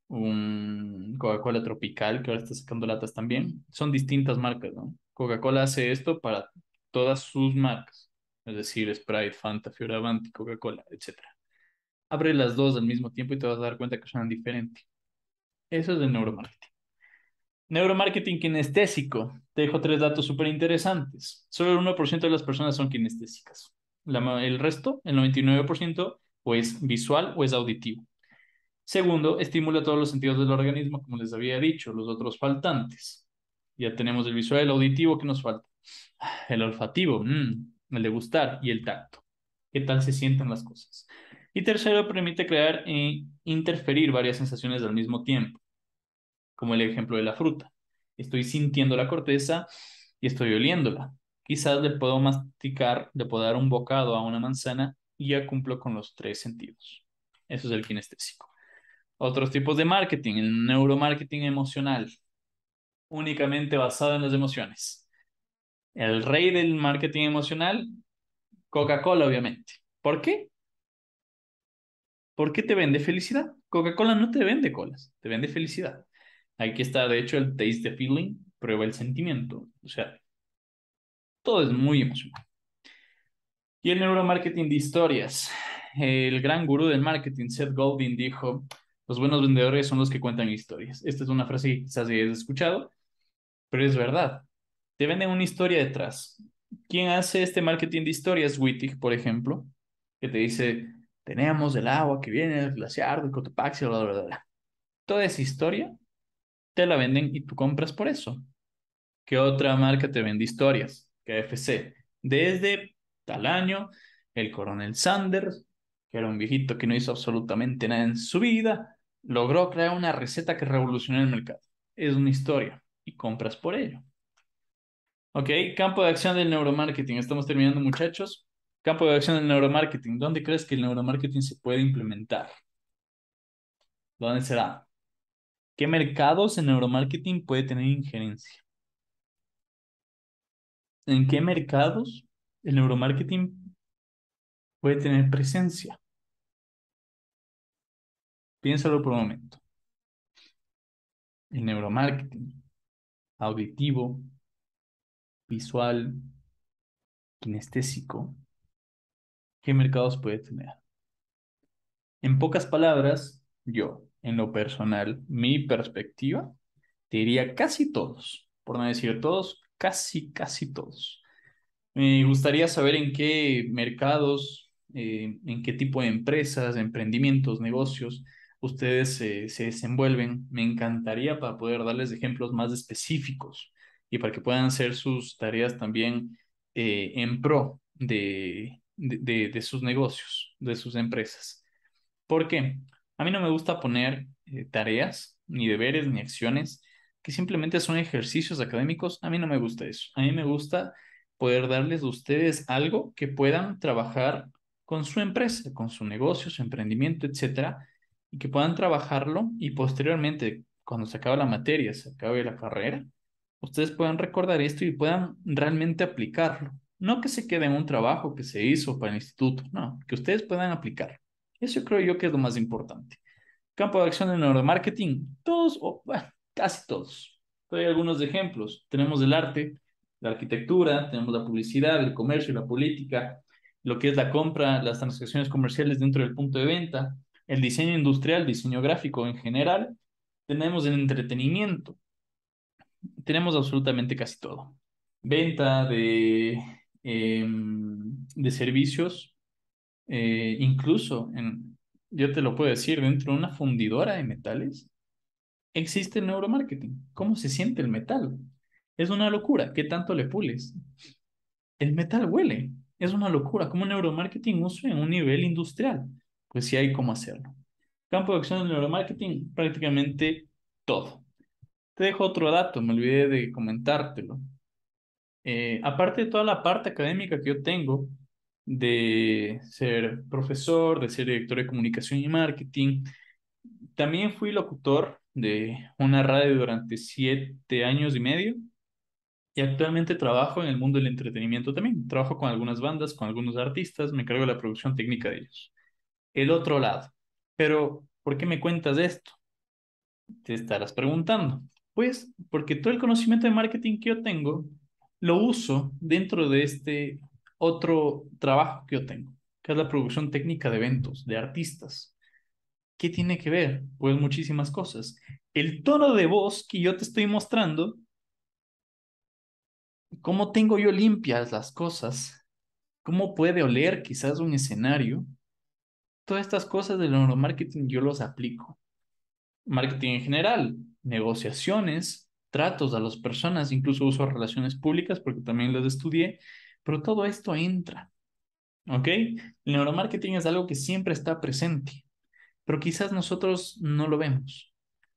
un Coca-Cola Tropical, que ahora está sacando latas también. Son distintas marcas, ¿no? Coca-Cola hace esto para todas sus marcas, es decir, Sprite, Fanta, Fioravanti, Coca-Cola, etcétera abre las dos al mismo tiempo y te vas a dar cuenta que suenan diferentes. Eso es el neuromarketing. Neuromarketing kinestésico. Te dejo tres datos súper interesantes. Solo el 1% de las personas son kinestésicas. el resto, el 99%, o es visual o es auditivo. Segundo, estimula todos los sentidos del organismo, como les había dicho, los otros faltantes. Ya tenemos el visual, el auditivo que nos falta, ah, el olfativo, mm, el de gustar y el tacto. ¿Qué tal se sienten las cosas? Y tercero, permite crear e interferir varias sensaciones al mismo tiempo, como el ejemplo de la fruta. Estoy sintiendo la corteza y estoy oliéndola. Quizás le puedo masticar, le puedo dar un bocado a una manzana y ya cumplo con los tres sentidos. Eso es el kinestésico. Otros tipos de marketing, el neuromarketing emocional, únicamente basado en las emociones. El rey del marketing emocional, Coca-Cola, obviamente. ¿Por qué? ¿Por qué te vende felicidad. Coca-Cola no te vende colas, te vende felicidad. Aquí está, de hecho, el taste the feeling, prueba el sentimiento. O sea, todo es muy emocional. Y el neuromarketing de historias. El gran gurú del marketing, Seth Godin dijo, los buenos vendedores son los que cuentan historias. Esta es una frase que quizás hayas escuchado, pero es verdad. Te venden una historia detrás. ¿Quién hace este marketing de historias? Wittig, por ejemplo, que te dice, tenemos el agua que viene del glaciar, del Cotopaxi, bla, bla, bla. Toda esa historia te la venden y tú compras por eso. ¿Qué otra marca te vende historias? KFC. Desde tal año, el coronel Sanders, que era un viejito que no hizo absolutamente nada en su vida, logró crear una receta que revolucionó el mercado. Es una historia y compras por ello. Ok, campo de acción del neuromarketing. Estamos terminando, muchachos. Campo de acción del neuromarketing. ¿Dónde crees que el neuromarketing se puede implementar? ¿Dónde será? ¿Qué mercados el neuromarketing puede tener injerencia? ¿En qué mercados el neuromarketing puede tener presencia? Piénsalo por un momento. El neuromarketing, auditivo, visual, kinestésico, ¿Qué mercados puede tener? En pocas palabras, yo, en lo personal, mi perspectiva, diría casi todos, por no decir todos, casi, casi todos. Me gustaría saber en qué mercados, eh, en qué tipo de empresas, emprendimientos, negocios ustedes se desenvuelven. Me encantaría para poder darles ejemplos más específicos y para que puedan hacer sus tareas también eh, en pro de, de, sus negocios, de sus empresas. ¿Por qué? A mí no me gusta poner eh, tareas, ni deberes, ni acciones que simplemente son ejercicios académicos. A mí no me gusta eso. A mí me gusta poder darles a ustedes algo que puedan trabajar con su empresa, con su negocio, su emprendimiento, etcétera, y que puedan trabajarlo y posteriormente, cuando se acabe la materia, se acabe la carrera, ustedes puedan recordar esto y puedan realmente aplicarlo. No que se quede en un trabajo que se hizo para el instituto, no, que ustedes puedan aplicar. Eso creo yo que es lo más importante. Campo de acción en neuromarketing, todos, o bueno, casi todos. Hay algunos ejemplos. Tenemos el arte, la arquitectura, tenemos la publicidad, el comercio, y la política, lo que es la compra, las transacciones comerciales dentro del punto de venta, el diseño industrial, diseño gráfico en general, tenemos el entretenimiento, tenemos absolutamente casi todo. Venta de Em, de servicios, eh, incluso, en, yo te lo puedo decir, dentro de una fundidora de metales, existe el neuromarketing. ¿Cómo se siente el metal? Es una locura. ¿Qué tanto le pules? El metal huele. Es una locura. ¿Cómo neuromarketing uso en un nivel industrial? Pues sí hay cómo hacerlo. Campo de acción del neuromarketing, prácticamente todo. Te dejo otro dato, me olvidé de comentártelo. Eh, aparte de toda la parte académica que yo tengo, de ser profesor, de ser director de comunicación y marketing, también fui locutor de una radio durante siete años y medio y actualmente trabajo en el mundo del entretenimiento también. Trabajo con algunas bandas, con algunos artistas, me cargo de la producción técnica de ellos. El otro lado. Pero, ¿por qué me cuentas esto? Te estarás preguntando. Pues porque todo el conocimiento de marketing que yo tengo lo uso dentro de este otro trabajo que yo tengo, que es la producción técnica de eventos, de artistas. ¿Qué tiene que ver? Pues muchísimas cosas. El tono de voz que yo te estoy mostrando, cómo tengo yo limpias las cosas, cómo puede oler quizás un escenario, todas estas cosas del neuromarketing yo los aplico. Marketing en general, negociaciones, tratos a las personas, incluso uso relaciones públicas porque también las estudié, pero todo esto entra. ¿Ok? El neuromarketing es algo que siempre está presente, pero quizás nosotros no lo vemos.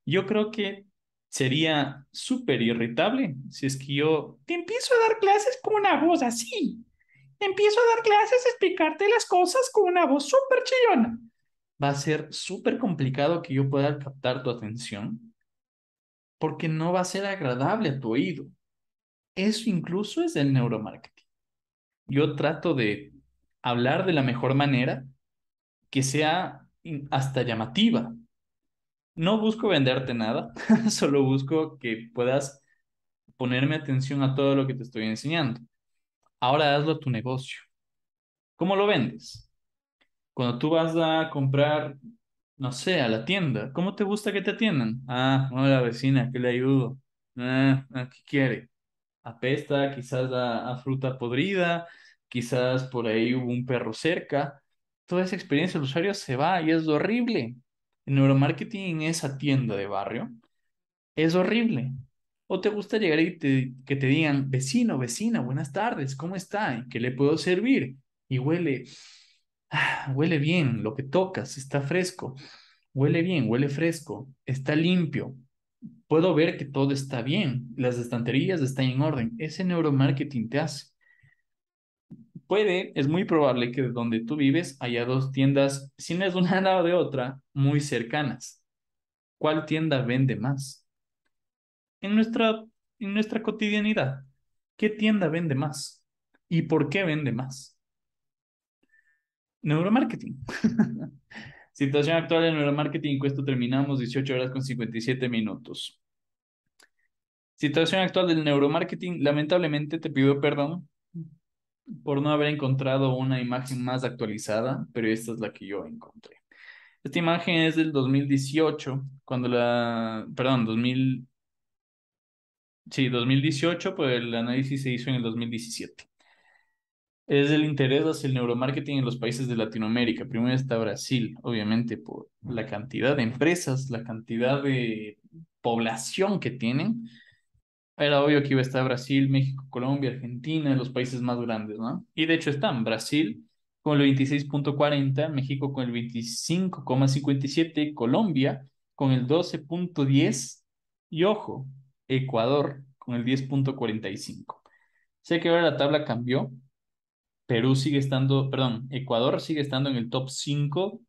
Yo creo que sería súper irritable si es que yo te empiezo a dar clases con una voz así. empiezo a dar clases, explicarte las cosas con una voz súper chillona. Va a ser súper complicado que yo pueda captar tu atención porque no va a ser agradable a tu oído. Eso incluso es el neuromarketing. Yo trato de hablar de la mejor manera que sea hasta llamativa. No busco venderte nada, solo busco que puedas ponerme atención a todo lo que te estoy enseñando. Ahora hazlo a tu negocio. ¿Cómo lo vendes? Cuando tú vas a comprar no sé, a la tienda. ¿Cómo te gusta que te atiendan? Ah, hola vecina, que le ayudo. Ah, ah, ¿qué quiere? Apesta, quizás a, a ah, fruta podrida, quizás por ahí hubo un perro cerca. Toda esa experiencia del usuario se va y es horrible. En neuromarketing en esa tienda de barrio es horrible. ¿O te gusta llegar y que te digan, vecino, vecina, buenas tardes, ¿cómo está? qué le puedo servir? Y huele Ah, huele bien, lo que tocas está fresco, huele bien, huele fresco, está limpio, puedo ver que todo está bien, las estanterías están en orden. Ese neuromarketing te hace. Puede, es muy probable que donde tú vives haya dos tiendas, si no es una nada de otra, muy cercanas. ¿Cuál tienda vende más? En nuestra, en nuestra cotidianidad, ¿qué tienda vende más? ¿Y por qué vende más? neuromarketing. Situación actual del neuromarketing, con terminamos 18 horas con 57 minutos. Situación actual del neuromarketing, lamentablemente te pido perdón por no haber encontrado una imagen más actualizada, pero esta es la que yo encontré. Esta imagen es del 2018, cuando la, perdón, 2000, sí, 2018, pues el análisis se hizo en el 2017 es el interés hacia el neuromarketing en los países de Latinoamérica. Primero está Brasil, obviamente por la cantidad de empresas, la cantidad de población que tienen. Era obvio que iba a estar Brasil, México, Colombia, Argentina, los países más grandes, ¿no? Y de hecho están Brasil con el 26.40, México con el 25.57, Colombia con el 12.10 y ojo, Ecuador con el 10.45. Sé que ahora la tabla cambió, Perú sigue estando, perdón, Ecuador sigue estando en el top 5.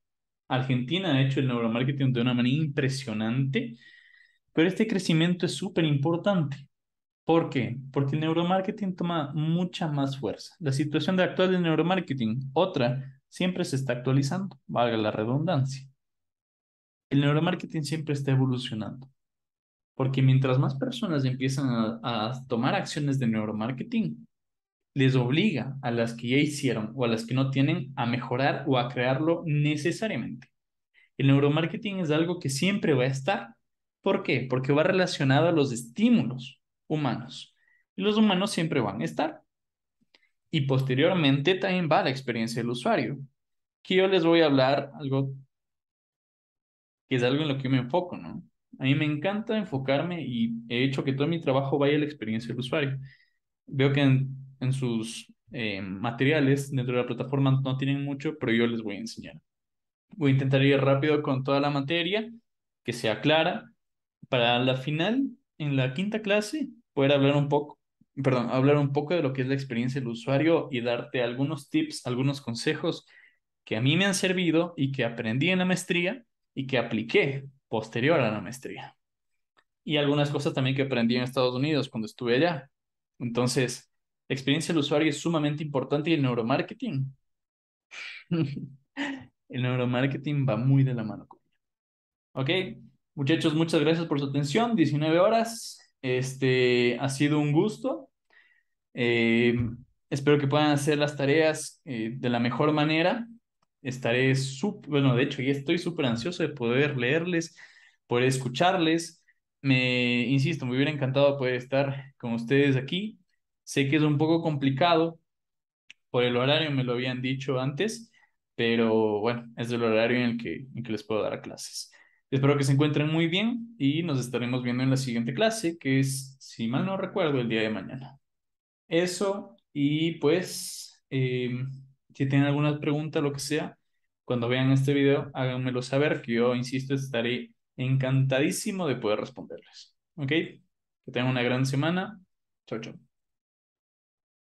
Argentina ha hecho el neuromarketing de una manera impresionante, pero este crecimiento es súper importante. ¿Por qué? Porque el neuromarketing toma mucha más fuerza. La situación actual del neuromarketing, otra, siempre se está actualizando, valga la redundancia. El neuromarketing siempre está evolucionando. Porque mientras más personas empiezan a tomar acciones de neuromarketing, les obliga a las que ya hicieron o a las que no tienen a mejorar o a crearlo necesariamente. El neuromarketing es algo que siempre va a estar. ¿Por qué? Porque va relacionado a los estímulos humanos. Y los humanos siempre van a estar. Y posteriormente también va la experiencia del usuario. Que yo les voy a hablar algo que es algo en lo que me enfoco, ¿no? A mí me encanta enfocarme y he hecho que todo mi trabajo vaya a la experiencia del usuario. Veo que en en sus eh, materiales dentro de la plataforma no tienen mucho, pero yo les voy a enseñar. Voy a intentar ir rápido con toda la materia, que sea clara. Para la final, en la quinta clase, poder hablar un poco, perdón, hablar un poco de lo que es la experiencia del usuario y darte algunos tips, algunos consejos que a mí me han servido y que aprendí en la maestría y que apliqué posterior a la maestría. Y algunas cosas también que aprendí en Estados Unidos cuando estuve allá. Entonces, la experiencia del usuario es sumamente importante y el neuromarketing. el neuromarketing va muy de la mano con Ok, muchachos, muchas gracias por su atención. 19 horas. Este ha sido un gusto. Eh, espero que puedan hacer las tareas eh, de la mejor manera. Estaré súper, bueno, de hecho, ya estoy súper ansioso de poder leerles, poder escucharles. Me insisto, me hubiera encantado poder estar con ustedes aquí. Sé que es un poco complicado por el horario, me lo habían dicho antes, pero bueno, es el horario en el que, que les puedo dar clases. Espero que se encuentren muy bien y nos estaremos viendo en la siguiente clase, que es, si mal no recuerdo, el día de mañana. Eso, y pues, eh, si tienen alguna pregunta, lo que sea, cuando vean este video, háganmelo saber, que yo, insisto, estaré encantadísimo de poder responderles. ¿Ok? Que tengan una gran semana. Chao, chao.